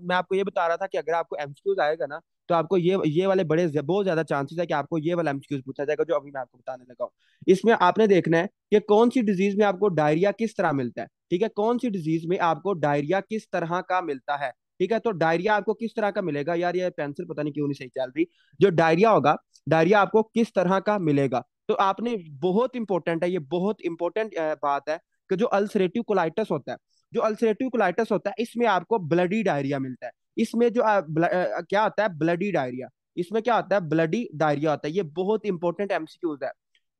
मैं आपको ये बता रहा था कि अगर आपको एमसीक्यूज आएगा ना तो आपको ये ये वाले बड़े बहुत ज्यादा चांसेस है कि आपको ये वाला एमसीक्यूज पूछा जाएगा जो अभी मैं आपको बताने लगा हूँ इसमें आपने देखना है कि कौन सी डिजीज में आपको डायरिया किस तरह मिलता है ठीक है कौन सी डिजीज में आपको डायरिया किस तरह का मिलता है ठीक है तो डायरिया आपको किस तरह का मिलेगा यार ये पेंसिल पता नहीं क्यों नहीं सही चल रही जो डायरिया होगा डायरिया आपको किस तरह का मिलेगा तो आपने बहुत इंपॉर्टेंट है ये बहुत इंपॉर्टेंट बात है कि जो अल्सरेटिव कोलाइटस होता है जो अल्सरेटिव कोलाइटस होता है इसमें आपको ब्लडी डायरिया मिलता है इसमें जो आ, ब्ल, आ, क्या होता है ब्लडी डायरिया इसमें क्या होता है ब्लडी डायरिया होता है ये बहुत इंपॉर्टेंट एमसीक्यूज है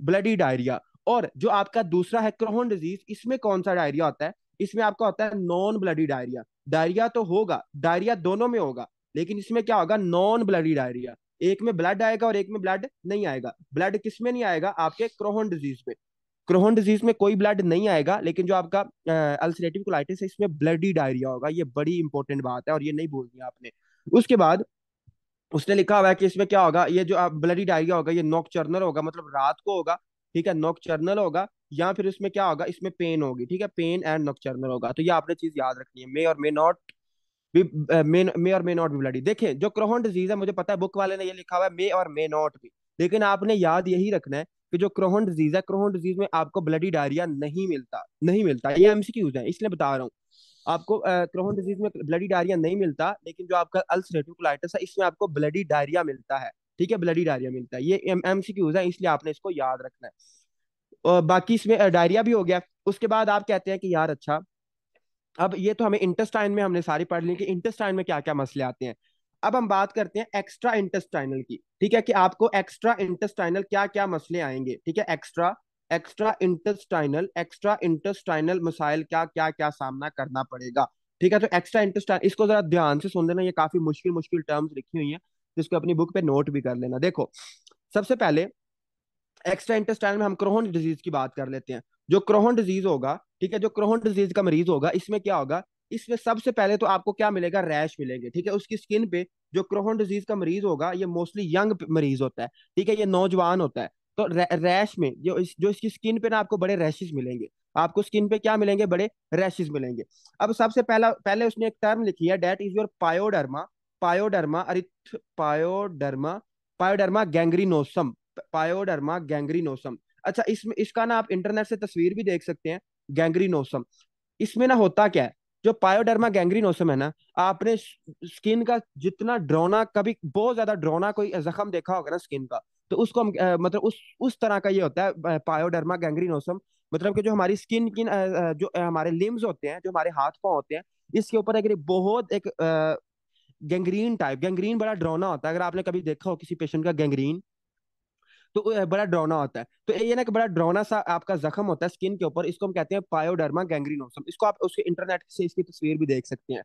ब्लडी डायरिया और जो आपका दूसरा है क्रोहन डिजीज इसमें कौन सा डायरिया होता है इसमें आपका होता है नॉन ब्लडी डायरिया डायरिया तो होगा डायरिया दोनों में होगा लेकिन इसमें क्या होगा नॉन ब्लडी डायरिया एक में ब्लड आएगा और एक में ब्लड नहीं आएगा ब्लड किस में नहीं आएगा आपके क्रोहन डिजीज में क्रोहन डिजीज में कोई ब्लड नहीं आएगा लेकिन जो आपका अल्सरेटिव कोलाइटिस है इसमें ब्लडी डायरिया होगा ये बड़ी इंपॉर्टेंट बात है और ये नहीं दिया आपने उसके बाद उसने लिखा हुआ है कि इसमें क्या होगा ये जो ब्लडी डायरिया होगा ये चर्नल होगा मतलब रात को होगा ठीक है नॉक चर्नल होगा या फिर इसमें क्या होगा इसमें पेन होगी ठीक है पेन एंड चर्नल होगा तो ये आपने चीज याद रखनी है मे और मे नॉट भी मे मे और मे नॉट भी ब्लडी देखें जो क्रोहन डिजीज है मुझे पता है बुक वाले ने ये लिखा हुआ है मे और मे नॉट भी लेकिन आपने याद यही रखना है कि जो क्रोहन डिजीज है क्रोहन डिजीज में आपको ब्लडी डायरिया नहीं मिलता नहीं मिलता ये एमसीक्यूज है इसलिए बता रहा हूँ आपको क्रोहन डिजीज में ब्लडी डायरिया नहीं मिलता लेकिन जो आपका अल्सरेटिव कोलाइटिस है इसमें आपको ब्लडी डायरिया मिलता है ठीक है ब्लडी डायरिया मिलता है ये एमसीक्यूज है इसलिए आपने इसको याद रखना है बाकी इसमें डायरिया भी हो गया उसके बाद आप कहते हैं कि यार अच्छा अब ये तो हमें इंटेस्टाइन में हमने सारी पढ़ ली कि इंटेस्टाइन में क्या क्या मसले आते हैं अब हम बात करते हैं एक्स्ट्रा इंटेस्टाइनल की ठीक है कि आपको एक्स्ट्रा इंटेस्टाइनल क्या क्या मसले आएंगे ठीक है extra extra intestinal extra intestinal मसाइल क्या क्या क्या सामना करना पड़ेगा ठीक है तो एक्स्ट्रा इंटेस्टाइनल इसको जरा ध्यान से सुन लेना ये काफी मुश्किल मुश्किल टर्म्स लिखी हुई है जिसको अपनी बुक पे नोट भी कर लेना देखो सबसे पहले एक्स्ट्रा इंटेस्टाइनल में हम क्रोहन डिजीज की बात कर लेते हैं जो क्रोहन डिजीज होगा ठीक है जो क्रोहन डिजीज का मरीज होगा इसमें क्या होगा इसमें सबसे पहले तो आपको क्या मिलेगा रैश मिलेंगे ठीक है उसकी स्किन पे जो क्रोहन डिजीज का मरीज होगा ये मोस्टली यंग मरीज होता है ठीक है ये नौजवान होता है तो रैश में जो इस, जो इसकी स्किन पे ना आपको बड़े रैशेज मिलेंगे आपको स्किन पे क्या मिलेंगे बड़े रैशेज मिलेंगे अब सबसे पहला पहले उसने एक टर्म लिखी है that is your pyoderma pyoderma अरिथ pyoderma pyoderma gangrenosum pyoderma gangrenosum अच्छा इसमें इसका ना आप इंटरनेट से तस्वीर भी देख सकते हैं गैंग्रीनोसम इसमें ना होता क्या है जो पायोडर्मा ओसम है ना आपने स्किन का जितना ड्रोना कभी बहुत ज्यादा ड्रोना कोई जख्म देखा होगा ना स्किन का तो उसको हम आ, मतलब उस उस तरह का ये होता है पायोडर्मा ओसम मतलब कि जो हमारी स्किन की जो हमारे लिम्स होते हैं जो हमारे हाथ पाँव होते हैं इसके ऊपर अगर बहुत एक गैंग्रीन टाइप गैंग्रीन बड़ा ड्रोना होता है अगर आपने कभी देखा हो किसी पेशेंट का गैंग्रीन तो बड़ा ड्रोना होता है तो ये ना कि बड़ा ड्रोना सा आपका जख्म होता है स्किन के ऊपर इसको हम कहते हैं पायोडर्मा गैंग्रीनोसम इसको आप उसके इंटरनेट से इसकी तस्वीर भी देख सकते हैं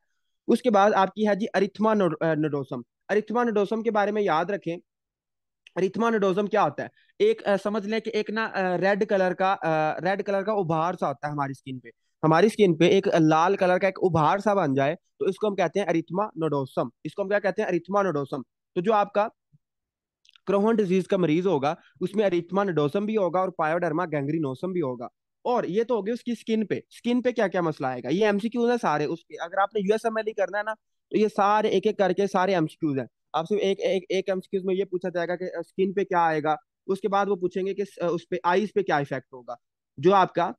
उसके बाद आपकी है जी अरिथमा नडोसम अरिथमा नडोसम के बारे में याद रखें अरिथमा नडोसम क्या होता है एक आ, समझ लें कि एक ना रेड कलर का रेड कलर का उभार सा होता है हमारी स्किन पे हमारी स्किन पे एक लाल कलर का एक उभार सा बन जाए तो इसको हम कहते हैं अरिथमा नडोसम इसको हम क्या कहते हैं अरिथमा नडोसम तो जो आपका क्रोहन डिजीज का मरीज होगा उसमें अरिथमा नडोसम भी होगा और पायोडर्मा गैंग्रीनोसम भी होगा और ये तो हो गया उसकी स्किन पे स्किन पे क्या क्या मसला आएगा ये एमसीक्यूज है सारे उसके अगर आपने यूएसएमएल ही e करना है ना तो ये सारे एक एक करके सारे एमसीक्यूज है आपसे एक एक एक एमसीक्यूज में ये पूछा जाएगा कि स्किन पे क्या आएगा उसके बाद वो पूछेंगे कि उस पर आईज पे क्या इफेक्ट होगा जो आपका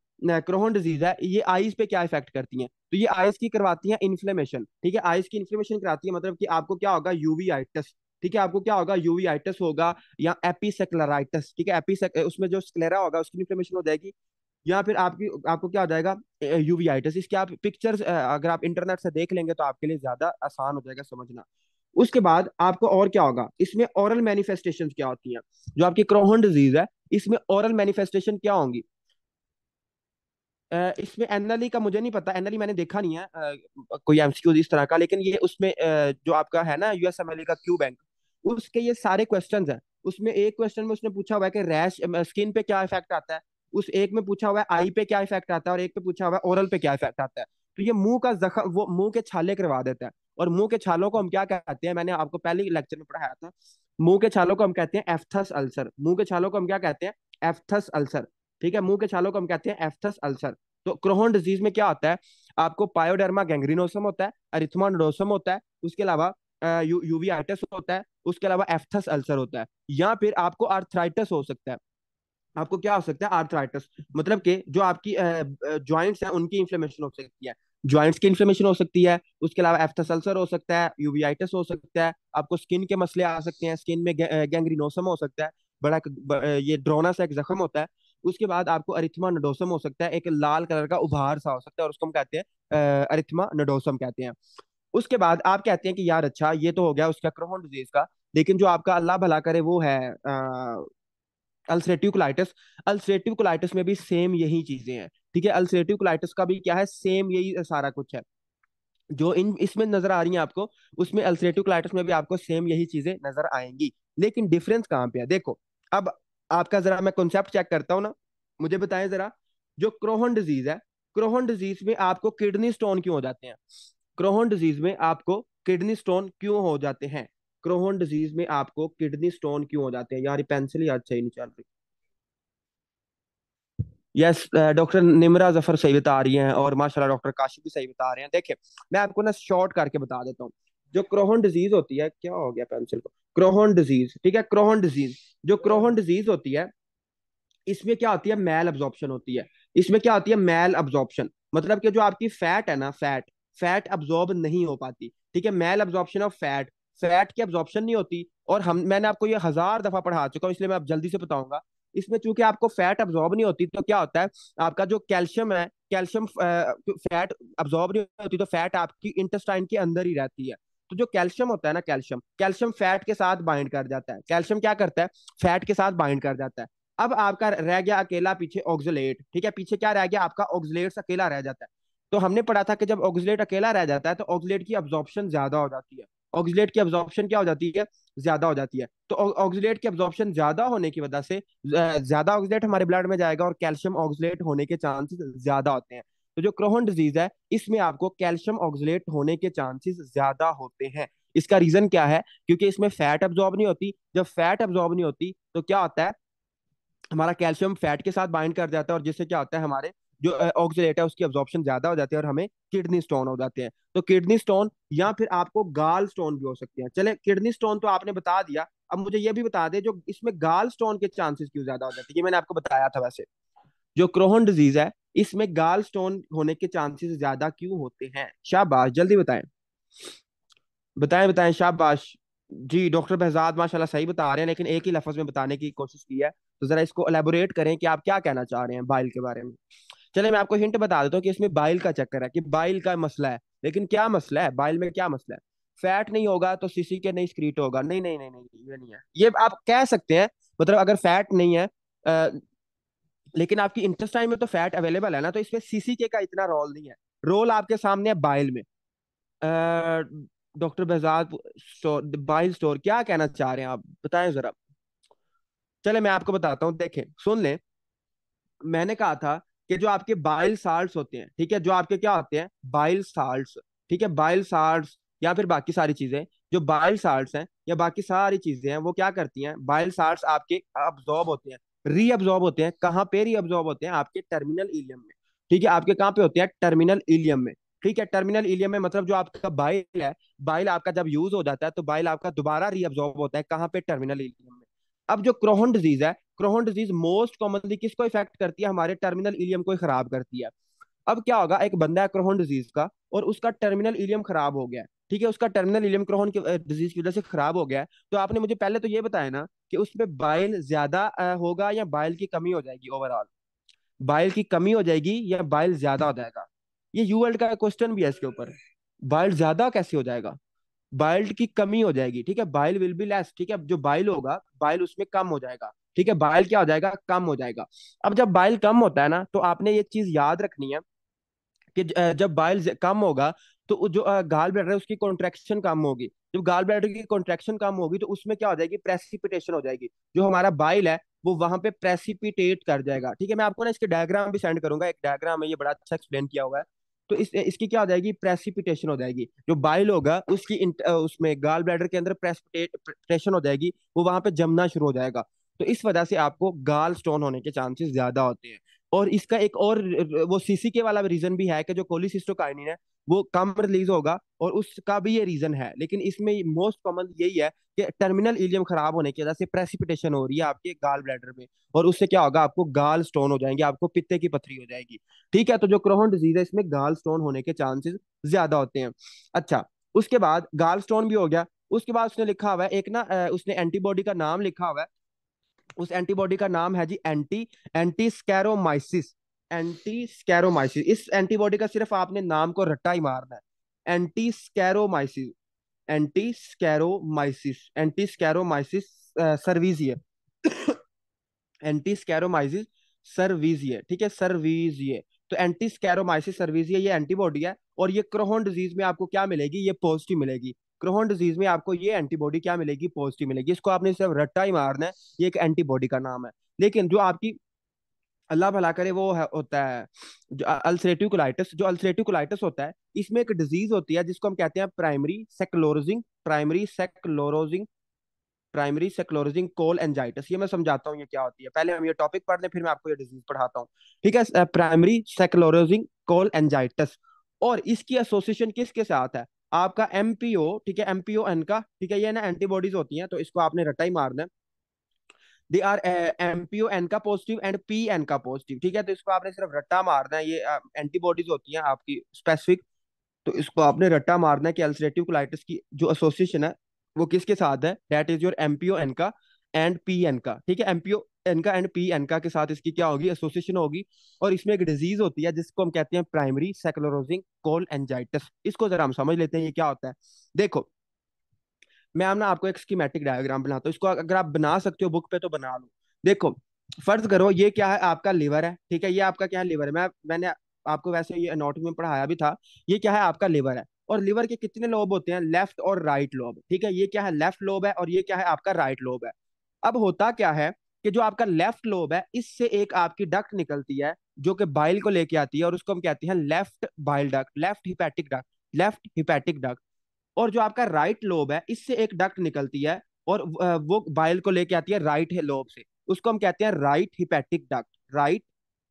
क्रोहन डिजीज है ये आईज पे क्या इफेक्ट करती है तो ये आईज की करवाती है इन्फ्लेमेशन ठीक है आईज की इन्फ्लेमेशन कराती है मतलब कि आपको क्या होगा यूवी आइटस ठीक है आपको क्या होगा यूवीआइटिस होगा या एपीसेक्लराइटिस ठीक है एपीसेक उसमें जो स्क्लेरा होगा उसकी इन्फ्लेमेशन हो जाएगी या फिर आपकी आपको क्या हो जाएगा यूवीआइटिस इसके आप पिक्चर्स अगर आप इंटरनेट से देख लेंगे तो आपके लिए ज्यादा आसान हो जाएगा समझना उसके बाद आपको और क्या होगा इसमें ओरल मैनिफेस्टेशन क्या होती हैं जो आपकी क्रोहन डिजीज है इसमें ओरल मैनिफेस्टेशन क्या होंगी इसमें एनली का मुझे नहीं पता एनली मैंने देखा नहीं है कोई एमसीक्यू इस तरह का लेकिन ये उसमें जो आपका है ना यूएसएमएलई e का क्यू बैंक उसके ये सारे क्वेश्चन है उसमें एक क्वेश्चन में उसने पूछा हुआ है कि रैश स्किन पे क्या इफेक्ट आता है उस एक में पूछा हुआ है आई पे क्या इफेक्ट आता है और एक पे पूछा हुआ है ओरल पे क्या इफेक्ट आता है तो ये मुंह का जख्म वो मुंह के छाले करवा देता है और मुंह के छालों को हम क्या कहते हैं मैंने आपको पहले लेक्चर में पढ़ाया था मुंह के छालों को हम कहते हैं एफथस अल्सर मुंह के छालों को हम क्या कहते हैं एफ्थस अल्सर ठीक है मुंह के छालों को हम कहते हैं एफ्थस अल्सर तो क्रोहन डिजीज में क्या होता है आपको पायोडर्मा गैंग्रीनोसम होता है अरिथमानोसम होता है उसके अलावा यूवीआइटिस होता है उसके अलावा एफ्थस अल्सर होता है या फिर आपको आर्थराइटस हो सकता है आपको क्या हो सकता है आर्थराइटस मतलब कि जो आपकी ज्वाइंट्स हैं उनकी इन्फ्लेमेशन हो सकती है ज्वाइंट्स की इन्फ्लेमेशन हो सकती है उसके अलावा एफ्थस अल्सर हो सकता है यूवियाइटस हो सकता है आपको स्किन के मसले आ सकते हैं स्किन में गैंग्रीनोसम हो सकता है बड़ा ये ड्रोना सा एक जख्म होता है उसके बाद आपको अरिथमा नडोसम हो सकता है एक लाल कलर का उभार सा हो सकता है और उसको हम कहते हैं अरिथमा नडोसम कहते हैं उसके बाद आप कहते हैं कि यार अच्छा ये तो हो गया उसका क्रोहन डिजीज का लेकिन जो आपका अल्लाह भला करे वो है अल्सरेटिव कोलाइटिस अल्सरेटिव कोलाइटिस में भी सेम यही चीजें हैं ठीक है अल्सरेटिव कोलाइटिस का भी क्या है सेम यही सारा कुछ है जो इन इसमें नजर आ रही है आपको उसमें अल्सरेटिव कोलाइटिस में भी आपको सेम यही चीजें नजर आएंगी लेकिन डिफरेंस कहाँ पे है देखो अब आपका जरा मैं कॉन्सेप्ट चेक करता हूँ ना मुझे बताएं जरा जो क्रोहन डिजीज है क्रोहन डिजीज में आपको किडनी स्टोन क्यों हो जाते हैं क्रोहन डिजीज में आपको किडनी स्टोन क्यों हो जाते हैं क्रोहन डिजीज में आपको किडनी स्टोन क्यों हो जाते हैं यार पेंसिल याद सही नहीं चल रही यस डॉक्टर निमरा जफर सही बता रही हैं और माशाल्लाह डॉक्टर काशी भी सही बता रहे हैं देखिए मैं आपको ना शॉर्ट करके बता देता हूँ जो क्रोहन डिजीज होती है क्या हो गया पेंसिल को क्रोहन डिजीज ठीक है क्रोहन डिजीज जो क्रोहन डिजीज होती है इसमें क्या होती है मैल अब्जॉर्प्शन होती है इसमें क्या होती है मैल अब्जॉर्प्शन मतलब कि जो आपकी फैट है ना फैट फैट अब्जॉर्ब नहीं हो पाती ठीक है malabsorption of fat fat की एब्जॉर्प्शन नहीं होती और हम मैंने आपको ये हजार दफा पढ़ा चुका हूँ इसलिए मैं आप जल्दी से बताऊंगा इसमें चूंकि आपको फैट अब्जॉर्ब नहीं होती तो क्या होता है आपका जो कैल्शियम है कैल्शियम फैट अब्जॉर्ब नहीं होती तो फैट आपकी इंटेस्टाइन के अंदर ही रहती है तो जो कैल्शियम होता है ना कैल्शियम कैल्शियम फैट के साथ बाइंड कर जाता है कैल्शियम क्या करता है फैट के साथ बाइंड कर जाता है अब आपका रह गया अकेला पीछे ऑक्जलेट ठीक है पीछे क्या रह गया आपका ऑक्जलेट अकेला रह जाता है तो हमने पढ़ा था कि जब ऑक्जलेट अकेला रह जाता है तो ऑक्जलेट की अब्जॉर्प्शन ज्यादा हो जाती है ऑक्सीडेट की ऑब्जॉर्प्शन क्या हो जाती है ज्यादा हो जाती है तो ऑक्सीडेट की ऑब्जॉर्प्शन ज्यादा होने की वजह से ज्यादा ऑक्सीडेट हमारे ब्लड में जाएगा और कैल्शियम ऑक्सीडेट होने के चांसेस ज्यादा होते हैं तो जो क्रोहन डिजीज है इसमें आपको कैल्शियम ऑक्सीडेट होने के चांसेस ज्यादा होते हैं इसका रीजन क्या है क्योंकि इसमें फैट एब्जॉर्ब नहीं होती जब फैट एब्जॉर्ब नहीं होती तो क्या होता है हमारा कैल्शियम फैट के साथ बाइंड कर जाता है और जिससे क्या होता है हमारे जो ऑक्सीट है उसकी ऑब्जॉर्प्शन ज्यादा हो जाती है और हमें किडनी स्टोन हो जाते हैं तो किडनी स्टोन या फिर आपको गाल स्टोन भी हो सकते हैं चले किडनी स्टोन तो आपने बता दिया अब मुझे ये भी बता दे जो इसमें गाल स्टोन के चांसेस क्यों ज्यादा हो जाते हैं ये मैंने आपको बताया था वैसे जो क्रोहन डिजीज है इसमें गाल स्टोन होने के चांसेस ज्यादा क्यों होते हैं शाहबाश जल्दी बताए बताए बताए शाहबाश जी डॉक्टर बहजाद माशाल्लाह सही बता रहे हैं लेकिन एक ही लफ्ज में बताने की कोशिश की है तो जरा इसको एलेबोरेट करें कि आप क्या कहना चाह रहे हैं बाइल के बारे में चले मैं आपको हिंट बता देता हूँ कि इसमें बाइल का चक्कर है कि बाइल का मसला है लेकिन क्या मसला है बाइल में क्या मसला है फैट नहीं होगा तो सीसी के नहीं स्क्रीट होगा नहीं नहीं नहीं नहीं ये नहीं है ये आप कह सकते हैं मतलब अगर फैट नहीं है आ, लेकिन आपकी इंटेस्टाइन में तो फैट अवेलेबल है ना तो इसमें सीसी के का इतना रोल नहीं है रोल आपके सामने है बाइल में डॉक्टर बेजाज बाइल स्टोर क्या कहना चाह रहे हैं आप बताएं जरा चले मैं आपको बताता हूँ देखें सुन लें मैंने कहा था कि जो आपके बाइल साल्ट होते हैं ठीक है जो आपके क्या होते हैं बाइल साल्ट ठीक है बाइल साल्ट या फिर बाकी सारी चीजें जो बाइल साल्ट हैं या बाकी सारी चीजें हैं वो क्या करती हैं बाइल साल्ट आपके अब्जॉर्ब होते हैं रीअब्जॉर्ब होते हैं कहाँ पे रीअब्जॉर्ब होते हैं आपके टर्मिनल इलियम में ठीक है आपके कहाँ पे होते हैं टर्मिनल इलियम में ठीक है टर्मिनल इलियम में मतलब जो आपका बाइल है बाइल आपका जब यूज हो जाता है तो बाइल आपका दोबारा रीअब्जॉर्ब होता है कहाँ पे टर्मिनल इलियम में अब जो क्रोहन डिजीज है क्रोहन डिजीज मोस्ट कॉमनली किसको इफेक्ट करती है हमारे टर्मिनल इलियम को खराब करती है अब क्या होगा एक बंदा है क्रोहन डिजीज का और उसका टर्मिनल इलियम खराब हो गया ठीक है उसका टर्मिनल इलियम क्रोहन की डिजीज की वजह से खराब हो गया तो आपने मुझे पहले तो ये बताया ना कि उसमें बाइल ज्यादा होगा या बाइल की कमी हो जाएगी ओवरऑल बाइल की कमी हो जाएगी या बाइल ज्यादा हो जाएगा ये यूएल्ट का क्वेश्चन भी है इसके ऊपर बाइल ज्यादा कैसे हो जाएगा बाइल की कमी हो जाएगी ठीक है बाइल विल बी लेस ठीक है जो बाइल होगा बाइल उसमें कम हो जाएगा ठीक है बाइल क्या हो जाएगा कम हो जाएगा अब जब बाइल कम होता है ना तो आपने ये चीज याद रखनी है कि जब बाइल कम होगा तो जो गाल ब्लैडर है उसकी कॉन्ट्रेक्शन कम होगी जब गाल बैठ की कॉन्ट्रेक्शन कम होगी तो उसमें क्या हो जाएगी प्रेसिपिटेशन हो जाएगी जो हमारा बाइल है वो वहां पे प्रेसिपिटेट कर जाएगा ठीक है मैं आपको ना इसके डायग्राम भी सेंड करूंगा एक डायग्राम है ये बड़ा अच्छा एक्सप्लेन किया हुआ है तो इस इसकी क्या हो जाएगी प्रेसिपिटेशन हो जाएगी जो बाइल होगा उसकी उसमें गाल ब्लैडर के अंदर प्रेसिपिटेशन हो जाएगी वो वहां पे जमना शुरू हो जाएगा तो इस वजह से आपको गाल स्टोन होने के चांसेस ज्यादा होते हैं और इसका एक और वो सीसी के वाला रीजन भी है कि जो कोलिसिस्टोकाइनिन है वो कम रिलीज होगा और उसका भी ये रीजन है लेकिन इसमें मोस्ट कॉमन यही है कि टर्मिनल इलियम खराब होने की वजह से प्रेसिपिटेशन हो रही है आपके गाल ब्लैडर में और उससे क्या होगा आपको गाल स्टोन हो जाएंगे आपको पित्ते की पथरी हो जाएगी ठीक है तो जो क्रोहन डिजीज है इसमें गाल स्टोन होने के चांसेस ज्यादा होते हैं अच्छा उसके बाद गाल स्टोन भी हो गया उसके बाद उसने लिखा हुआ है एक ना उसने एंटीबॉडी का नाम लिखा हुआ है उस एंटीबॉडी का नाम है जी anti anti saccharomyces anti saccharomyces इस एंटीबॉडी का सिर्फ आपने नाम को रट्टा ही मारना है anti saccharomyces anti saccharomyces anti saccharomyces cerevisiae anti saccharomyces cerevisiae ठीक है सर्विजिय तो एंटी स्कैरोमाइसिस सर्विजिय ये एंटीबॉडी है और ये क्रोहन डिजीज में आपको क्या मिलेगी ये पॉजिटिव मिलेगी क्रोहन डिजीज में आपको ये एंटीबॉडी क्या मिलेगी पॉजिटिव मिलेगी इसको आपने सिर्फ रट्टा ही मारना है ये एक एंटीबॉडी का नाम है लेकिन जो आपकी अल्लाह भला करे वो है, होता है जो अल्सरेटिव कोलाइटिस जो अल्सरेटिव कोलाइटिस होता है इसमें एक डिजीज होती है जिसको हम कहते हैं primary sclerosing primary sclerosing primary sclerosing cholangitis ये मैं समझाता हूँ ये क्या होती है पहले हम ये टॉपिक पढ़ लें फिर मैं आपको ये डिजीज पढ़ाता हूँ ठीक है प्राइमरी सेक्लोरोजिंग कोल एंजाइटिस और इसकी एसोसिएशन किसके साथ है आपका एमपीओ ठीक है एमपीओ एन का ठीक है ये ना एंटीबॉडीज होती हैं तो इसको आपने रट्टा ही मारना है they are MPO ANCA positive and P ANCA positive ठीक है तो इसको आपने सिर्फ रट्टा मारना है ये एंटीबॉडीज होती हैं आपकी स्पेसिफिक तो इसको आपने रट्टा मारना है कि अल्सरेटिव कोलाइटिस की जो एसोसिएशन है वो किसके साथ है that is your MPO ANCA and P ANCA ठीक है MPO ANCA and P ANCA के साथ इसकी क्या होगी एसोसिएशन होगी और इसमें एक डिजीज होती है जिसको हम कहते हैं प्राइमरी सेक्लोरोजिंग कोल एंजाइटिस इसको जरा हम समझ लेते हैं ये क्या होता है देखो मैं ना आपको एक स्कीमेटिक डायग्राम बनाता हूँ इसको अगर आप बना सकते हो बुक पे तो बना लो देखो फर्ज करो ये क्या है आपका लिवर है ठीक है ये आपका क्या है लिवर है मैं मैंने आपको वैसे ये एनाटॉमी में पढ़ाया भी था ये क्या है आपका लिवर है और लिवर के कितने लोब होते हैं लेफ्ट और राइट लोब ठीक है ये क्या है लेफ्ट लोब है और ये क्या है आपका राइट लोब है अब होता क्या है कि जो आपका लेफ्ट लोब है इससे एक आपकी डक्ट निकलती है जो कि बाइल को लेके आती है और उसको हम कहते हैं left bile duct left hepatic duct left hepatic duct और जो आपका राइट लोब है इससे एक डक्ट निकलती है और वो बाइल को लेके आती है राइट लोब से उसको हम कहते हैं right hepatic duct right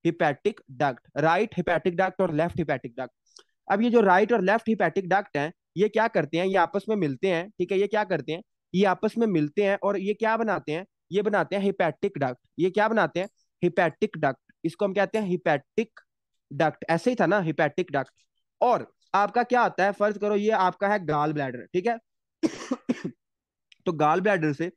hepatic duct right hepatic duct और लेफ्ट हिपैटिक डक्ट अब ये जो राइट और लेफ्ट हिपैटिक डक्ट है ये क्या करते हैं ये आपस में मिलते हैं ठीक है ये क्या करते हैं ये आपस में मिलते हैं और ये क्या बनाते हैं ये बनाते हैं हिपैटिक डक्ट ये क्या बनाते हैं हिपैटिक डक्ट इसको हम कहते हैं हिपैटिक डक्ट ऐसे ही था ना हिपैटिक डक्ट और आपका क्या आता है फर्ज करो ये आपका है गाल ब्लैडर ठीक है तो गाल ब्लैडर से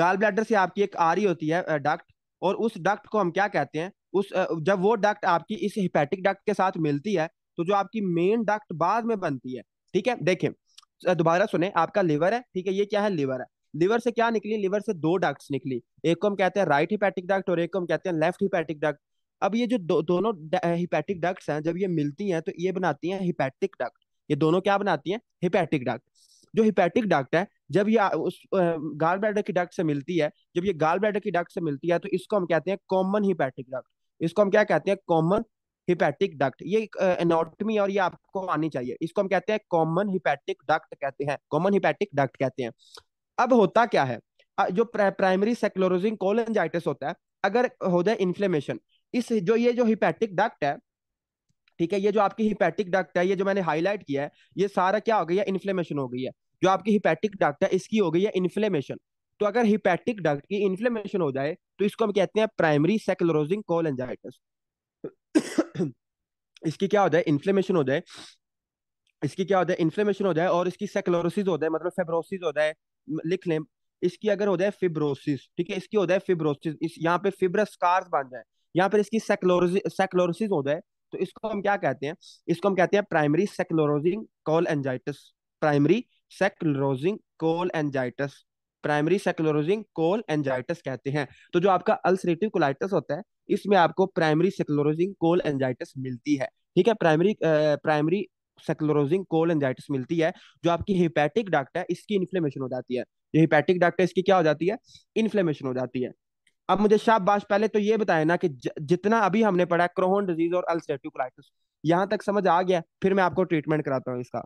गाल ब्लैडर से आपकी एक आरी होती है डक्ट और उस डक्ट को हम क्या कहते हैं उस जब वो डक्ट आपकी इस हिपैटिक डक्ट के साथ मिलती है तो जो आपकी मेन डक्ट बाद में बनती है ठीक है देखें दोबारा सुने आपका लिवर है ठीक है ये क्या है लिवर है लिवर से क्या निकली लिवर से दो डक्ट निकली एक को हम कहते हैं राइट हिपैटिक डक्ट और एक को हम कहते हैं लेफ्ट हिपैटिक डक्ट अब ये जो दो, दोनों हिपैटिक डक्ट्स हैं जब ये मिलती हैं तो ये बनाती हैं हिपैटिक डक्ट ये दोनों क्या बनाती हैं हिपैटिक डक्ट जो हिपैटिक डक्ट है जब ये उस गाल ब्लैडर की डक्ट से मिलती है जब ये गाल ब्लैडर की डक्ट से मिलती है तो इसको हम कहते हैं कॉमन हिपैटिक डक्ट इसको हम क्या कहते हैं कॉमन हिपैटिक डक्ट ये एनाटॉमी और ये आपको आनी चाहिए इसको हम कहते हैं कॉमन हिपैटिक डक्ट कहते हैं कॉमन हिपैटिक डक्ट कहते हैं अब होता क्या है जो प्राइमरी सेक्लोरोजिंग कोलेंजाइटिस होता है अगर हो जाए इन्फ्लेमेशन इस जो ये जो हिपैटिक डक्ट है ठीक है ये जो आपकी हिपैटिक डक्ट है ये जो मैंने हाईलाइट किया है ये सारा क्या हो गया इन्फ्लेमेशन हो गई है जो आपकी हिपैटिक डक्ट है इसकी हो गई है इन्फ्लेमेशन तो अगर हिपैटिक डक्ट की इन्फ्लेमेशन हो जाए तो इसको हम कहते हैं प्राइमरी सेक्लोरोजिंग कोलेंजाइटिस इसकी क्या हो जाए इन्फ्लेमेशन हो जाए इसकी क्या हो जाए इन्फ्लेमेशन हो जाए और इसकी सेक्लोरोसिस हो जाए मतलब फेब्रोसिस हो जाए लिख लें इसकी अगर हो जाए फिब्रोसिस ठीक है इसकी हो जाए फिब्रोसिस इस यहाँ पे फिब्रस कार्स बन जाए यहाँ पर इसकी सेक्लोरोसिस सेक्लोरोसिस हो जाए तो इसको हम क्या कहते हैं इसको हम कहते हैं primary sclerosing cholangitis primary sclerosing cholangitis primary sclerosing cholangitis कहते हैं तो जो आपका अल्सरेटिव कोलाइटिस होता है इसमें आपको प्राइमरी सेक्लोरोजिंग कोल एंजाइटस मिलती है ठीक है प्राइमरी प्राइमरी सेक्लोरोजिंग कोलेंजाइटिस मिलती है जो आपकी हिपैटिक डक्ट है इसकी इन्फ्लेमेशन हो जाती है जो हिपैटिक डक्ट है इसकी क्या हो जाती है इन्फ्लेमेशन हो जाती है अब मुझे शाबाश पहले तो ये बताए ना कि जितना अभी हमने पढ़ा क्रोहन डिजीज और अल्सरेटिव कोलाइटिस यहाँ तक समझ आ गया फिर मैं आपको ट्रीटमेंट कराता हूँ इसका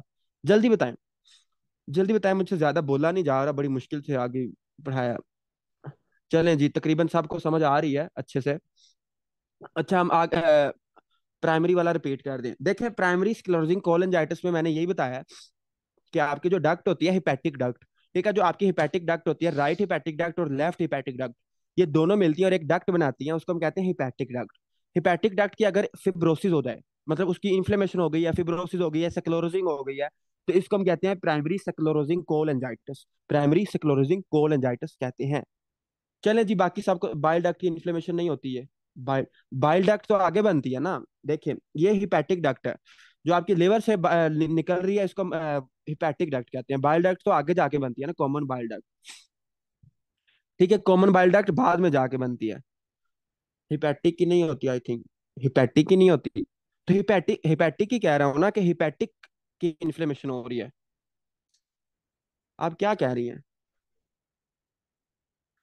जल्दी बताएं जल्दी बताएं मुझसे ज्यादा बोला नहीं जा रहा बड़ी मुश्किल से आगे पढ़ाया चलें जी तकरीबन सबको समझ आ रही है अच्छे से अच्छा हम आगे प्राइमरी वाला रिपीट कर दें देखें प्राइमरी स्क्लोजिंग कोलेंजाइटिस में मैंने यही बताया कि आपकी जो डक्ट होती है हिपैटिक डक्ट ठीक है जो आपकी हिपैटिक डक्ट होती है राइट हिपैटिक डक्ट और लेफ्ट हिपैटिक डक्ट ये दोनों मिलती हैं और एक डक्ट बनाती हैं उसको हम कहते हैं हिपैटिक डक्ट हिपैटिक डक्ट की अगर फिब्रोसिस हो जाए मतलब उसकी इन्फ्लेमेशन हो गई है फिब्रोसिस हो गई है सेक्लोरोजिंग हो गई है तो इसको हम कहते हैं प्राइमरी सेक्लोरोजिंग कोल एंजाइटिस प्राइमरी सेक्लोरोजिंग कोल एंजाइटिस कहते हैं चलें जी बाकी सबको बाइल डक्ट की इन्फ्लेमेशन नहीं होती है बाइल बाइल डक्ट तो आगे बनती है ना देखिए ये हिपैटिक डक्ट है जो आपकी लिवर से निकल रही है इसको हिपैटिक डक्ट कहते हैं बाइल डक्ट तो आगे जाके बनती है ना कॉमन बाइल डक्ट ठीक है कॉमन बाइल डक्ट बाद में जाके बनती है हिपैटिक की नहीं होती आई थिंक हिपैटिक की नहीं होती तो हिपैटिक हिपैटिक की कह रहा हूँ ना कि हिपैटिक की इन्फ्लेमेशन हो रही है आप क्या कह रही हैं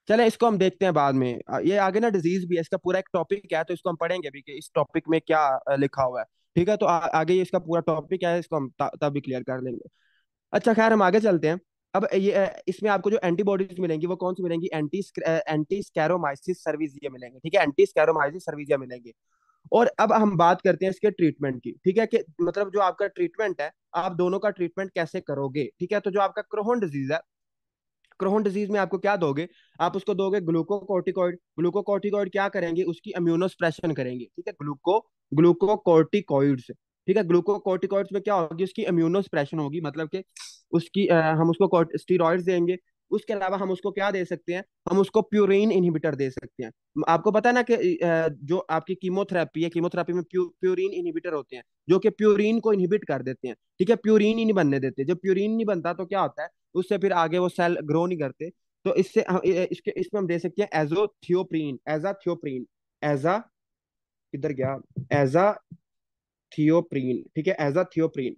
चले इसको हम देखते हैं बाद में ये आगे ना डिजीज भी है इसका पूरा एक टॉपिक है तो इसको हम पढ़ेंगे भी कि इस टॉपिक में क्या लिखा हुआ है ठीक है तो आ, आगे ये इसका पूरा टॉपिक है इसको हम तब भी क्लियर कर लेंगे अच्छा खैर हम आगे चलते हैं अब ये इसमें आपको जो एंटीबॉडीज मिलेंगी वो कौन सी मिलेंगी एंटी एंटी स्कैरोमाइसिस सर्विजिया मिलेंगे ठीक है एंटी स्कैरोमाइसिस सर्विजिया मिलेंगे और अब हम बात करते हैं इसके ट्रीटमेंट की ठीक है कि मतलब जो आपका ट्रीटमेंट है आप दोनों का ट्रीटमेंट कैसे करोगे ठीक है तो जो आपका क्रोहन डिजीज है क्रोहन डिजीज में आपको क्या दोगे आप उसको दोगे ग्लूकोकोर्टिकॉइड ग्लूकोकोर्टिकॉइड क्या करेंगे उसकी इम्यूनोस्प्रेशन करेंगे ठीक है ग्लूको ग्लूकोकोर्टिकॉइड्स ठीक है ग्लूकोकोर्टिकॉइड्स में क्या होगी उसकी इम्यूनोस्प्रेशन होगी मतलब कि उसकी आ, हम उसको स्टीरॉइड्स देंगे उसके अलावा हम उसको क्या दे सकते हैं हम उसको प्यूरिन इनहिबिटर दे सकते हैं आपको पता है ना कि जो आपकी कीमोथेरेपी है कीमोथेरेपी में प्यू, प्यूरिन इनहिबिटर होते हैं जो कि प्यूरिन को इनहिबिट कर देते हैं ठीक है प्यूरिन ही नहीं बनने देते जब प्यूरिन नहीं बनता तो क्या होता है उससे फिर आगे वो सेल ग्रो नहीं करते तो इससे हम इसके इसमें हम दे सकते हैं एजो थियोप्रीन एजा थियोप्रीन एजा किधर गया एजा थियोप्रीन ठीक है एजा थियोप्रीन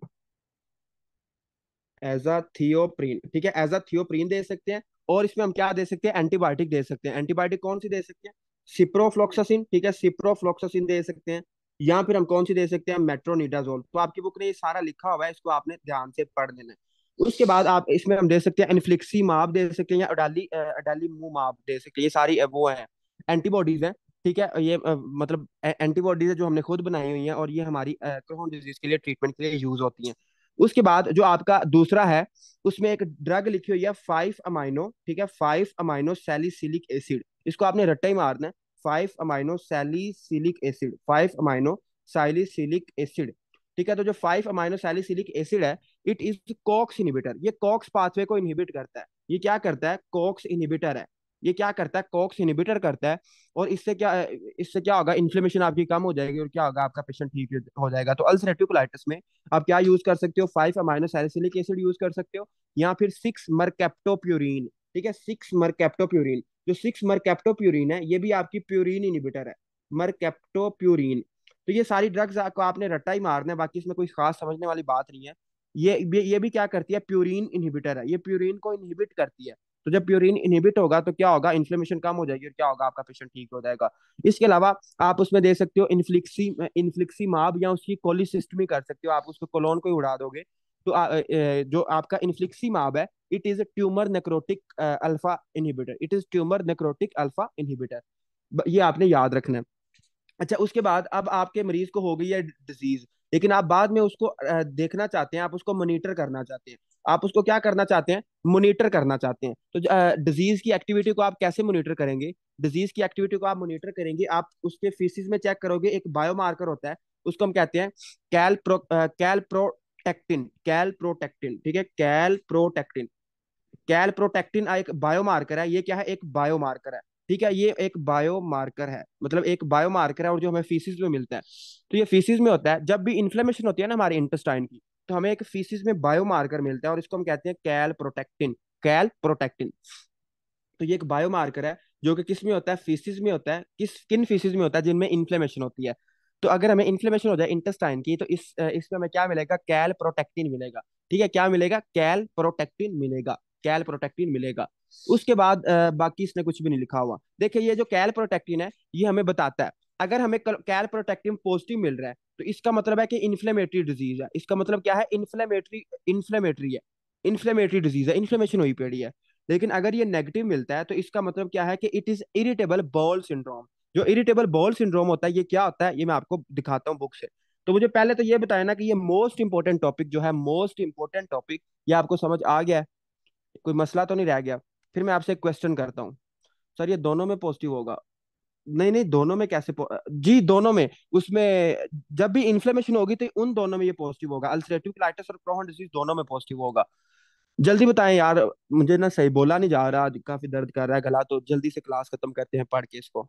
एजा थियोप्रीन ठीक है एजा थियोप्रीन दे सकते हैं और इसमें हम क्या दे सकते हैं एंटीबायोटिक दे सकते हैं एंटीबायोटिक कौन सी दे सकते हैं सिप्रोफ्लोक्सासिन ठीक है सिप्रोफ्लोक्सासिन दे सकते हैं या फिर हम कौन सी दे सकते हैं मेट्रोनिडाजोल तो आपकी बुक ने ये सारा लिखा हुआ है इसको आपने ध्यान से पढ़ देना है उसके बाद आप इसमें हम दे सकते हैं एनफ्लिक्सी माप दे सकते हैं या अडाली अडाली मुंह माप दे सकते हैं ये सारी वो हैं एंटीबॉडीज हैं ठीक है ये मतलब एंटीबॉडीज है जो हमने खुद बनाई हुई हैं और ये हमारी क्रोन डिजीज के लिए ट्रीटमेंट के लिए यूज होती हैं उसके बाद जो आपका दूसरा है उसमें एक ड्रग लिखी हुई है फाइव अमाइनो ठीक है फाइव अमाइनो सेलिसिलिक एसिड इसको आपने रट्टा ही मारना है five amino salicylic acid five amino salicylic acid ठीक है तो जो फाइव अमाइनो सैलिसिलिक एसिड है इट इज कॉक्स इनिबिटर ये कॉक्स पाथवे को इनहिबिट करता है ये क्या करता है कॉक्स इनिबिटर है ये क्या करता है कॉक्स इनिबिटर करता है और इससे क्या इससे क्या होगा इन्फ्लेमेशन आपकी कम हो जाएगी और क्या होगा आपका पेशेंट ठीक हो जाएगा तो अल्सरेटिकुलाइटिस में आप क्या यूज कर सकते हो five amino salicylic acid use कर सकते हो या फिर सिक्स मरकेप्टोप्यूरिन ठीक है सिक्स मरकेप्टोप्यूरिन जो सिक्स मरकेप्टोप्यूरिन है ये भी आपकी प्यूरिन इनिबिटर है मरकेप्टोप्यूरिन तो ये सारी ड्रग्स को आपने रट्टा ही मारना है बाकी इसमें कोई खास समझने वाली बात नहीं है ये ये भी क्या करती है प्यूरिन इनहिबिटर है ये प्यूरिन को इनहिबिट करती है तो जब प्यूरिन इनहिबिट होगा तो क्या होगा इन्फ्लेमेशन कम हो जाएगी और क्या होगा आपका पेशेंट ठीक हो जाएगा इसके अलावा आप उसमें दे सकते हो इन्फ्लिक्सी इन्फ्लिक्सी माब या उसकी कोलिसिस्ट कर सकते हो आप उसको कोलोन को ही उड़ा दोगे तो आ, जो आपका इन्फ्लिक्सी माब है it is tumour necrotic alpha inhibitor it is tumour necrotic alpha inhibitor ये आपने याद रखना है अच्छा उसके बाद अब आपके मरीज को हो गई है डिजीज लेकिन आप बाद में उसको देखना चाहते हैं आप उसको मोनिटर करना चाहते हैं आप उसको क्या करना चाहते हैं मोनिटर करना चाहते हैं तो डिजीज की एक्टिविटी को आप कैसे मोनिटर करेंगे डिजीज की एक्टिविटी को आप मोनिटर करेंगे आप उसके फीसिस में चेक करोगे एक बायोमार्कर होता है उसको हम कहते हैं कैल प्रो कैल प्रोटेक्टिन कैल प्रोटेक्टिन ठीक है कैल प्रोटेक्टिन कैल प्रोटेक्टिन एक बायोमार्कर है ये क्या है एक बायोमार्कर है ठीक है ये एक बायो मार्कर है मतलब एक बायो मार्कर है और जो हमें फीसिस में मिलता है तो ये फीसिस में होता है जब भी इन्फ्लेमेशन होती है ना हमारे इंटेस्टाइन की तो हमें एक फीसिस में बायो मार्कर मिलता है और इसको हम कहते हैं कैल प्रोटेक्टिन कैल प्रोटेक्टिन तो ये एक बायो मार्कर है जो कि किस में होता है फीसिस में होता है किस किन फीसिस में होता है जिनमें इन्फ्लेमेशन होती है तो अगर हमें इन्फ्लेमेशन हो जाए इंटेस्टाइन की तो इस इसमें हमें क्या मिलेगा कैल प्रोटेक्टिन मिलेगा ठीक है क्या मिलेगा कैल प्रोटेक्टिन मिलेगा कैल प्रोटेक्टिन मिलेगा उसके बाद बाकी इसने कुछ भी नहीं लिखा हुआ देखिए ये जो कैल प्रोटेक्टिन है ये हमें बताता है अगर हमें कैल प्रोटेक्टिन पॉजिटिव मिल रहा है तो इसका मतलब है कि इन्फ्लेमेटरी डिजीज है इसका मतलब क्या है इन्फ्लेमेटरी इन्फ्लेमेटरी है इन्फ्लेमेटरी डिजीज है इन्फ्लेमेशन हुई पेड़ी है लेकिन अगर ये नेगेटिव मिलता है तो इसका मतलब क्या है कि it is irritable bowel syndrome जो इरिटेबल बॉल सिंड्रोम होता है ये क्या होता है ये मैं आपको दिखाता हूँ बुक से तो मुझे पहले तो ये बताया ना कि ये मोस्ट इंपॉर्टेंट टॉपिक जो है मोस्ट इंपॉर्टेंट टॉपिक ये आपको समझ आ गया है कोई मसला तो नहीं रह गया फिर मैं आपसे क्वेश्चन करता हूँ सर ये दोनों में पॉजिटिव होगा नहीं नहीं दोनों में कैसे जी दोनों में उसमें जब भी इन्फ्लेमेशन होगी तो उन दोनों में ये पॉजिटिव होगा अल्सरेटिव क्लाइटिस और क्रोहन डिजीज दोनों में पॉजिटिव होगा जल्दी बताएं यार मुझे ना सही बोला नहीं जा रहा काफी दर्द कर रहा है गला तो जल्दी से क्लास खत्म करते हैं पढ़ के इसको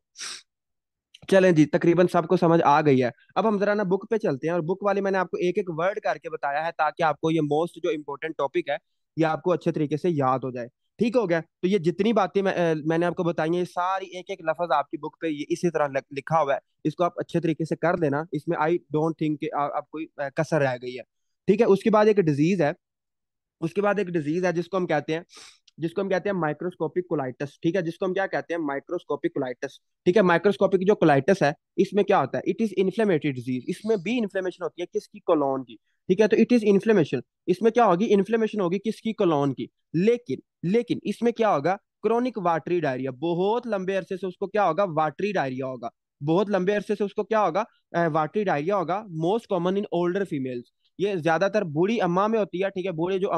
चलें जी तकरीबन सबको समझ आ गई है अब हम जरा ना बुक पे चलते हैं और बुक वाली मैंने आपको एक एक वर्ड करके बताया है ताकि आपको ये मोस्ट जो इम्पोर्टेंट टॉपिक है ये आपको अच्छे तरीके से याद हो जाए ठीक हो गया तो ये जितनी बातें मैं मैंने आपको बताई है सारी एक एक लफज आपकी बुक पे ये इसी तरह लिखा हुआ है इसको आप अच्छे तरीके से कर देना इसमें आई डोंट थिंक आप कोई कसर रह गई है ठीक है उसके बाद एक डिजीज है उसके बाद एक डिजीज है जिसको हम कहते हैं जिसको हम कहते हैं माइक्रोस्कोपिक कोलाइटस ठीक है जिसको हम क्या कहते हैं माइक्रोस्कोपिक कोलाइटस ठीक है माइक्रोस्कोपिक जो कोलाइटस है इसमें क्या होता है इट इज इन्फ्लेमेटरी डिजीज इसमें भी इन्फ्लेमेशन होती है किसकी कोलोन की ठीक है तो इट इज इन्फ्लेमेशन इसमें क्या होगी इन्फ्लेमेशन होगी किसकी कोलोन की लेकिन लेकिन इसमें क्या होगा क्रोनिक वाटरी डायरिया बहुत लंबे अरसे से उसको क्या होगा वाटरी डायरिया होगा बहुत लंबे अरसे से उसको क्या होगा वाटरी डायरिया होगा most common in older females ये ज्यादातर बूढ़ी अम्मा में होती है ठीक है बूढ़े जो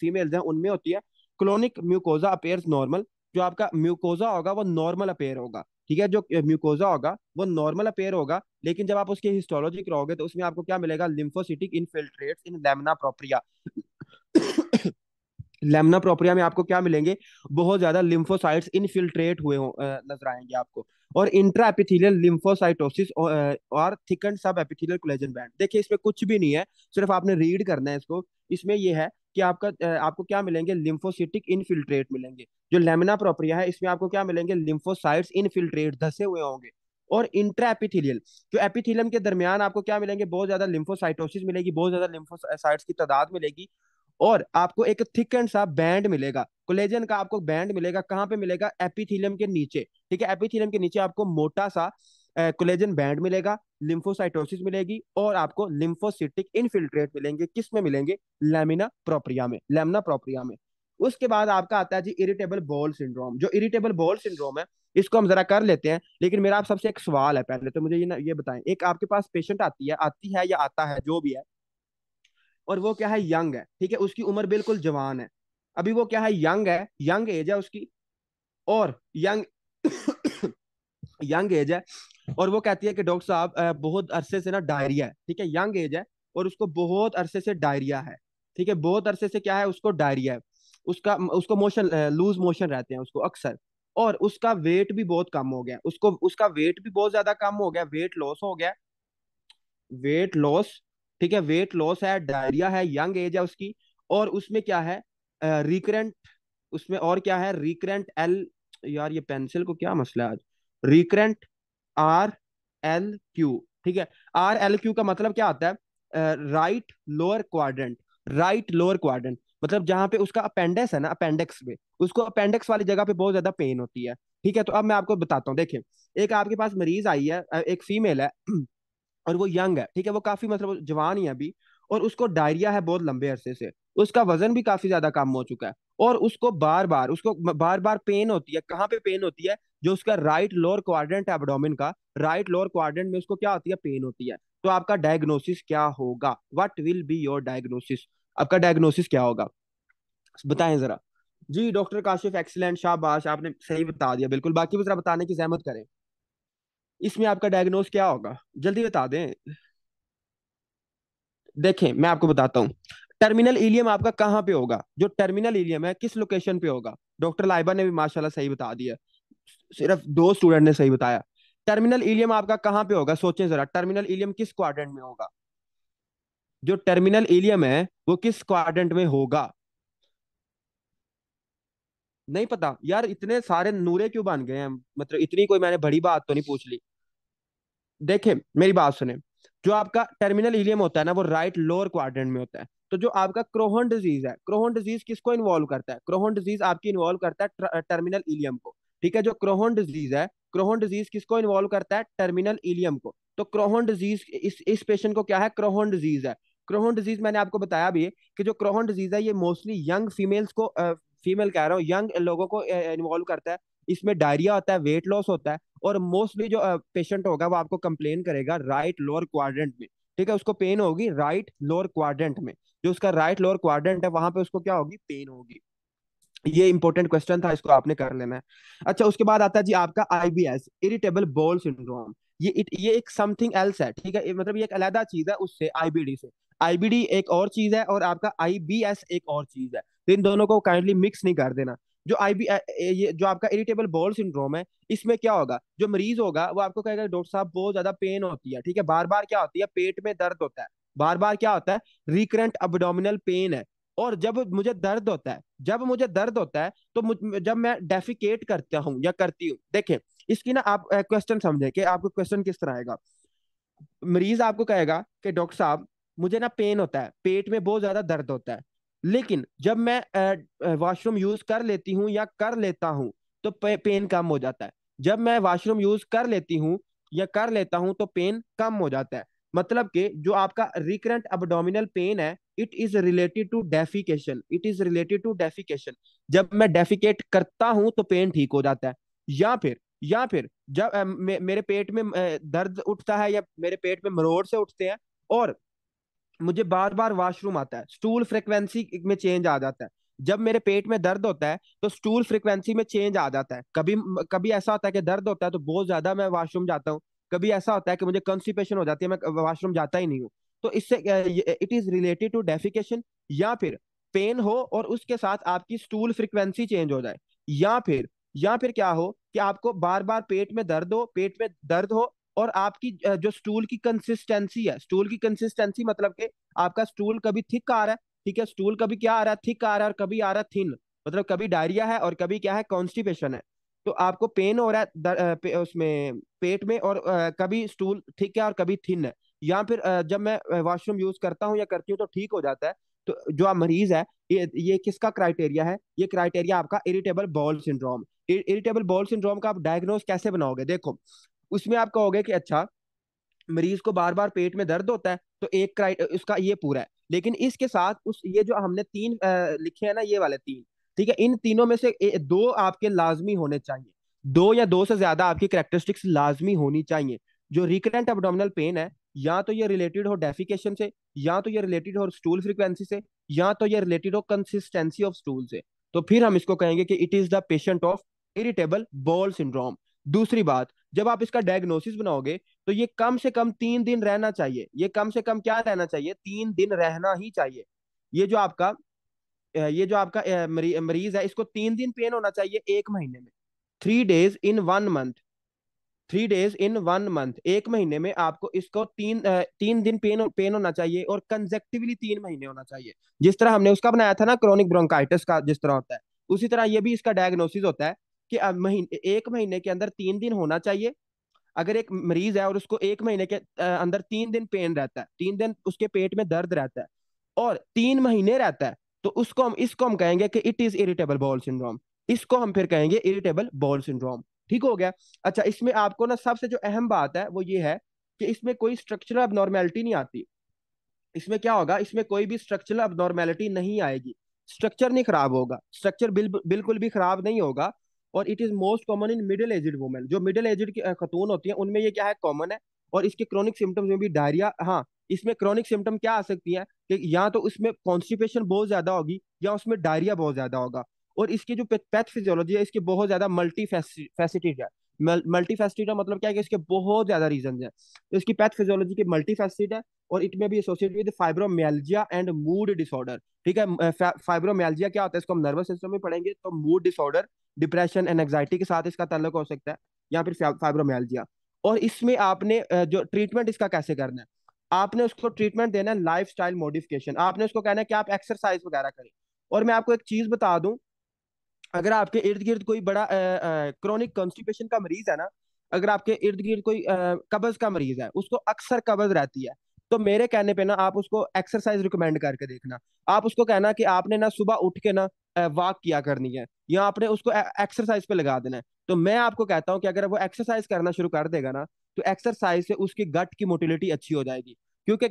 फीमेल्स हैं उनमें होती है क्लोनिक म्यूकोजा अपेयर नॉर्मल जो आपका म्यूकोजा होगा वो नॉर्मल अपेयर होगा ठीक है जो म्यूकोजा होगा वो नॉर्मल अपेयर होगा लेकिन जब आप उसके हिस्टोलॉजी करोगे तो उसमें आपको क्या मिलेगा lymphocytic infiltrate in lamina propria lamina propria में आपको क्या मिलेंगे बहुत ज्यादा लिम्फोसाइट्स इनफिल्ट्रेट हुए नजर आएंगे आपको और इंट्रा एपिथिलियल लिम्फोसाइटोसिस और thicken subepithelial collagen band देखिए इसमें कुछ भी नहीं है सिर्फ आपने रीड करना है इसको इसमें यह है कि आपका आपको क्या मिलेंगे लिम्फोसिटिक इनफिल्ट्रेट मिलेंगे जो लेमिना प्रोप्रिया है इसमें आपको क्या मिलेंगे लिम्फोसाइड्स इनफिल्ट्रेट धसे हुए होंगे और इंट्रा एपिथेलियल जो एपिथिलियम के दरमियान आपको क्या मिलेंगे बहुत ज्यादा लिम्फोसाइटोसिस मिलेगी बहुत ज्यादा लिम्फोसाइट्स की तादाद मिलेगी और आपको एक थिक एंड सा बैंड मिलेगा कोलेजन का आपको बैंड मिलेगा कहाँ पे मिलेगा एपिथिलियम के नीचे ठीक है एपिथिलियम के नीचे आपको मोटा सा कोलेजन बैंड मिलेगा लिम्फोसाइटोसिस मिलेगी और आपको लिम्फोसिटिक इनफिल्ट्रेट मिलेंगे किस में मिलेंगे लेमिना प्रोप्रिया में लेमना प्रोप्रिया में उसके बाद आपका आता है जी इरिटेबल बॉल सिंड्रोम जो इरिटेबल बॉल सिंड्रोम है इसको हम जरा कर लेते हैं लेकिन मेरा आप सबसे एक सवाल है पहले तो मुझे ये ना ये बताएं एक आपके पास पेशेंट आती है आती है या आता है जो भी है और वो क्या है यंग है ठीक है उसकी उम्र बिल्कुल जवान है अभी वो क्या है यंग है यंग एज है उसकी और यंग यंग एज है और वो कहती है कि डॉक्टर साहब बहुत अरसे से ना डायरिया है ठीक है यंग एज है और उसको बहुत अरसे से डायरिया है ठीक है बहुत अरसे से क्या है उसको डायरिया है उसका उसको मोशन लूज मोशन रहते हैं उसको अक्सर और उसका वेट भी बहुत कम हो गया उसको उसका वेट भी बहुत ज्यादा कम हो गया वेट लॉस हो गया वेट लॉस ठीक है वेट लॉस है डायरिया है यंग एज है उसकी और उसमें क्या है रिकरेंट उसमें और क्या है रिकरेंट एल यार ये पेंसिल को क्या मसला है आज रिकरेंट आर एल क्यू ठीक है आर एल क्यू का मतलब क्या आता है right lower quadrant right lower quadrant मतलब जहां पे उसका अपेंडिक्स है ना अपेंडिक्स पे उसको अपेंडिक्स वाली जगह पे बहुत ज्यादा पेन होती है ठीक है तो अब मैं आपको बताता हूँ देखिए एक आपके पास मरीज आई है एक फीमेल है और वो यंग है ठीक है वो काफी मतलब जवान ही है अभी और उसको डायरिया है बहुत लंबे अरसे से उसका वजन भी काफी ज्यादा कम हो चुका है और उसको बार बार उसको बार बार पेन होती है कहाँ पे पेन होती है जो उसका राइट लोअर क्वाड्रेंट है एबडोमिन का राइट लोअर क्वाड्रेंट में उसको क्या होती है पेन होती है तो आपका डायग्नोसिस क्या होगा what will be your diagnosis आपका डायग्नोसिस क्या होगा बताएं जरा जी डॉक्टर काशिफ एक्सीलेंट शाहबाश आपने सही बता दिया बिल्कुल बाकी भी जरा बताने की जहमत करें इसमें आपका डायग्नोस क्या होगा जल्दी बता दें देखें मैं आपको बताता हूँ टर्मिनल इलियम आपका कहाँ पे होगा जो टर्मिनल इलियम है किस लोकेशन पे होगा डॉक्टर लाइबा ने भी माशाल्लाह सही बता दिया सिर्फ दो स्टूडेंट ने सही बताया टर्मिनल इलियम आपका कहाँ पे होगा सोचें जरा टर्मिनल इलियम किस क्वाड्रेंट में होगा जो टर्मिनल इलियम है वो किस क्वाड्रेंट में होगा नहीं पता यार इतने सारे नूरे क्यों बन गए हैं मतलब इतनी कोई मैंने बड़ी बात तो नहीं पूछ ली देखे मेरी बात सुने जो आपका टर्मिनल इलियम होता है ना वो राइट लोअर क्वाड्रेंट में होता है तो जो आपका क्रोहन डिजीज है क्रोहन डिजीज किसको इन्वॉल्व करता है क्रोहन डिजीज आपकी इन्वॉल्व करता है टर्मिनल इलियम को ठीक है जो क्रोहन डिजीज है क्रोहन डिजीज किसको इन्वॉल्व करता है टर्मिनल इलियम को तो क्रोहन डिजीज इस इस पेशेंट को क्या है क्रोहन डिजीज है क्रोहन डिजीज मैंने आपको बताया भी है कि जो क्रोहन डिजीज है ये मोस्टली यंग फीमेल्स को फीमेल कह रहा हूँ यंग लोगों को इन्वॉल्व करता है इसमें डायरिया होता है वेट लॉस होता है और मोस्टली जो पेशेंट होगा वो आपको कंप्लेन करेगा राइट लोअर क्वाड्रेंट में ठीक है उसको पेन होगी राइट लोअर क्वाड्रेंट में जो उसका राइट लोअर क्वाड्रेंट है वहां पे उसको क्या होगी पेन होगी ये इंपॉर्टेंट क्वेश्चन था इसको आपने कर लेना है अच्छा उसके बाद आता है जी आपका आईबीएस इरिटेबल बोल सिंड्रोम ये it, ये एक समथिंग एल्स है ठीक है मतलब ये एक अलहदा चीज है उससे आईबीडी से आईबीडी एक और चीज है और आपका आईबीएस एक और चीज है तो इन दोनों को काइंडली मिक्स नहीं कर देना जो आई ये जो आपका इरिटेबल बॉल सिंड्रोम है इसमें क्या होगा जो मरीज होगा वो आपको कहेगा डॉक्टर साहब बहुत ज्यादा पेन होती है ठीक है बार बार क्या होती है पेट में दर्द होता है बार बार क्या होता है रिकरेंट अबडोमिनल पेन है और जब मुझे दर्द होता है जब मुझे दर्द होता है तो जब मैं डेफिकेट करता हूँ या करती हूँ देखें इसकी ना आप क्वेश्चन समझें कि आपको क्वेश्चन किस तरह आएगा मरीज आपको कहेगा कि डॉक्टर साहब मुझे ना पेन होता है पेट में बहुत ज्यादा दर्द होता है लेकिन जब मैं वॉशरूम यूज कर लेती हूँ या कर लेता हूँ तो पेन कम हो जाता है जब मैं वॉशरूम यूज कर लेती हूँ या कर लेता हूँ तो पेन कम हो जाता है मतलब कि जो आपका रिकरेंट अबडोमिनल पेन है it is related to defecation it is related to defecation जब मैं डेफिकेट करता हूँ तो पेन ठीक हो जाता है या फिर या फिर जब मे, मेरे पेट में दर्द उठता है या मेरे पेट में मरोड़ से उठते हैं और मुझे बार बार वॉशरूम आता है स्टूल फ्रिक्वेंसी में चेंज आ जाता है जब मेरे पेट में दर्द होता है तो स्टूल फ्रिक्वेंसी में चेंज आ जाता है कभी कभी ऐसा होता है कि दर्द होता है तो बहुत ज्यादा मैं वॉशरूम जाता हूँ कभी ऐसा होता है कि मुझे कंस्टिपेशन हो जाती है मैं वॉशरूम जाता ही नहीं हूँ तो इससे it is related to defecation या फिर पेन हो और उसके साथ आपकी स्टूल फ्रिक्वेंसी चेंज हो जाए या फिर या फिर क्या हो कि आपको बार बार पेट में दर्द हो पेट में दर्द हो और आपकी जो स्टूल की कंसिस्टेंसी है स्टूल की कंसिस्टेंसी मतलब कि आपका स्टूल कभी थिक आ रहा है ठीक है स्टूल कभी क्या आ रहा है थिक आ रहा है और कभी आ रहा है थिन मतलब कभी डायरिया है और कभी क्या है कॉन्स्टिपेशन है तो आपको पेन हो रहा है पे, उसमें पेट में और कभी स्टूल थिक है और कभी थिन है या फिर जब मैं वॉशरूम यूज करता हूँ या करती हूँ तो ठीक हो जाता है तो जो आप मरीज है ये, ये किसका क्राइटेरिया है ये क्राइटेरिया आपका irritable bowel syndrome irritable bowel syndrome का आप डायग्नोज कैसे बनाओगे देखो उसमें आप कहोगे कि अच्छा मरीज को बार बार पेट में दर्द होता है तो एक क्राइट उसका ये पूरा है लेकिन इसके साथ उस ये जो हमने तीन आ, लिखे हैं ना ये वाले तीन ठीक है इन तीनों में से ए, दो आपके लाजमी होने चाहिए दो या दो से ज्यादा आपकी करेक्टरिस्टिक्स लाजमी होनी चाहिए जो रिकरेंट एबडोमिनल पेन है या तो ये रिलेटेड हो डेफिकेशन से या तो ये रिलेटेड हो स्टूल फ्रिक्वेंसी से या तो ये रिलेटेड हो कंसिस्टेंसी ऑफ स्टूल से तो फिर हम इसको कहेंगे कि it is the patient of irritable bowel syndrome दूसरी बात जब आप इसका डायग्नोसिस बनाओगे तो ये कम से कम तीन दिन रहना चाहिए ये कम से कम क्या रहना चाहिए तीन दिन रहना ही चाहिए ये जो आपका ये जो आपका मरीज है इसको तीन दिन पेन होना चाहिए एक महीने में three days in one month three days in one month एक महीने में आपको इसको तीन तीन दिन पेन पेन होना चाहिए और कंजेक्टिवली तीन महीने होना चाहिए जिस तरह हमने उसका बनाया था ना क्रोनिक ब्रोंकाइटिस का जिस तरह होता है उसी तरह ये भी इसका डायग्नोसिस होता है कि महीने एक महीने के अंदर तीन दिन होना चाहिए अगर एक मरीज है और उसको एक महीने के अंदर तीन दिन पेन रहता है तीन दिन उसके पेट में दर्द रहता है और तीन महीने रहता है तो उसको हम इसको हम कहेंगे कि it is irritable bowel syndrome इसको हम फिर कहेंगे इरिटेबल बॉल सिंड्रोम ठीक हो गया अच्छा इसमें आपको ना सबसे जो अहम बात है वो ये है कि इसमें कोई स्ट्रक्चरल अबनॉर्मेलिटी नहीं आती इसमें क्या होगा इसमें कोई भी स्ट्रक्चरल अबनॉर्मेलिटी नहीं आएगी स्ट्रक्चर नहीं खराब होगा स्ट्रक्चर बिल्कुल भी खराब नहीं होगा और it is most common in middle aged women जो मिडिल एजेड की खतून होती है उनमें ये क्या है कॉमन है और इसके क्रॉनिक सिम्टम्स में भी डायरिया हाँ इसमें क्रॉनिक सिम्टम क्या आ सकती है कि या तो उसमें कॉन्स्टिपेशन बहुत ज्यादा होगी या उसमें डायरिया बहुत ज्यादा होगा और इसकी जो पैथ फिजियोलॉजी है इसकी बहुत ज्यादा मल्टी फैसिटेड है मल्टी मल्टीफेस्टिड है मतलब क्या है कि इसके बहुत ज्यादा रीजन है इसकी पैथ पैथफिजियोलॉजी के मल्टीफेस्टिड है और इट में भी associate with fibromyalgia and mood disorder ठीक है फाइब्रोमैल्जिया क्या होता है इसको हम नर्वस सिस्टम में पढ़ेंगे तो mood disorder depression and anxiety के साथ इसका तल्लक हो सकता है या फिर फाइब्रोमैल्जिया और इसमें आपने जो ट्रीटमेंट इसका कैसे करना है आपने उसको ट्रीटमेंट देना है लाइफ स्टाइल मॉडिफिकेशन आपने उसको कहना है कि आप एक्सरसाइज वगैरह करें और मैं आपको एक चीज बता दूं अगर आपके इर्द गिर्द कोई बड़ा क्रॉनिक कॉन्स्टिपेशन का मरीज है ना अगर आपके इर्द गिर्द कोई कब्ज का मरीज है उसको अक्सर कब्ज रहती है तो मेरे कहने पे ना आप उसको एक्सरसाइज रिकमेंड करके देखना आप उसको कहना कि आपने ना सुबह उठ के ना वॉक किया करनी है या आपने उसको एक्सरसाइज पे लगा देना है तो मैं आपको कहता हूँ कि अगर वो एक्सरसाइज करना शुरू कर देगा ना तो एक्सरसाइज से उसकी गट की मोटिलिटी अच्छी हो जाएगी क्योंकि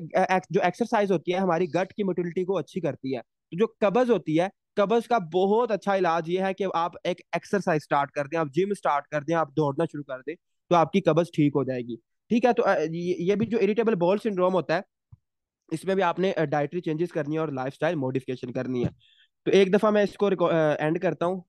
जो एक्सरसाइज होती है हमारी गट की मोटिलिटी को अच्छी करती है तो जो कब्ज होती है कब्ज का बहुत अच्छा इलाज ये है कि आप एक एक्सरसाइज स्टार्ट कर दें आप जिम स्टार्ट कर दें आप दौड़ना शुरू कर दें तो आपकी कब्ज ठीक हो जाएगी ठीक है तो ये भी जो इरिटेबल बॉल सिंड्रोम होता है इसमें भी आपने डाइटरी चेंजेस करनी है और लाइफ मॉडिफिकेशन करनी है तो एक दफा मैं इसको एंड करता हूँ